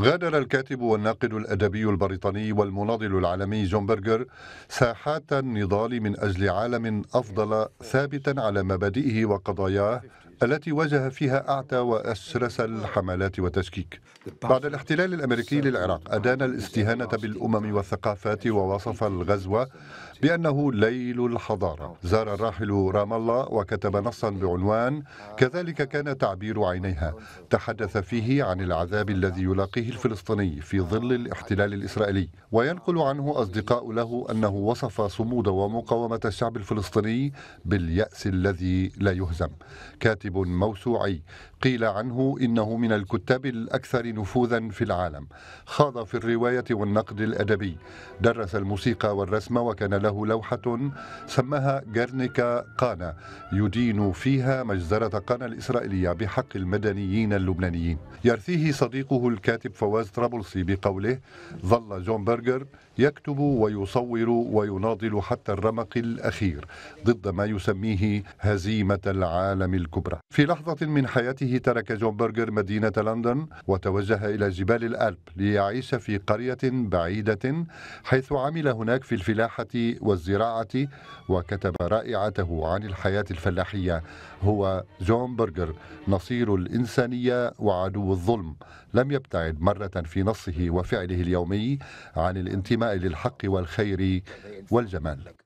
غادر الكاتب والناقد الأدبي البريطاني والمناضل العالمي جون برجر ساحات النضال من أجل عالم أفضل ثابتا على مبادئه وقضاياه التي واجه فيها أعتى وأسرس الحملات والتشكيك بعد الاحتلال الأمريكي للعراق أدان الاستهانة بالأمم والثقافات ووصف الغزو بأنه ليل الحضارة زار الراحل رام الله وكتب نصا بعنوان كذلك كان تعبير عينيها تحدث فيه عن العذاب الذي يلاقيه الفلسطيني في ظل الاحتلال الإسرائيلي وينقل عنه أصدقاء له أنه وصف صمود ومقاومة الشعب الفلسطيني باليأس الذي لا يهزم كاتب كاتب موسوعي قيل عنه إنه من الكتاب الأكثر نفوذا في العالم خاض في الرواية والنقد الأدبي درس الموسيقى والرسم وكان له لوحة سماها جرنيكا قانا يدين فيها مجزرة قانا الإسرائيلية بحق المدنيين اللبنانيين يرثيه صديقه الكاتب فواز طرابلسي بقوله ظل جون برجر يكتب ويصور ويناضل حتى الرمق الأخير ضد ما يسميه هزيمة العالم الكبرى في لحظة من حياته ترك جون برجر مدينة لندن وتوجه إلى جبال الألب ليعيش في قرية بعيدة حيث عمل هناك في الفلاحة والزراعة وكتب رائعته عن الحياة الفلاحية هو جون برجر نصير الإنسانية وعدو الظلم لم يبتعد مرة في نصه وفعله اليومي عن الانتماء للحق والخير والجمال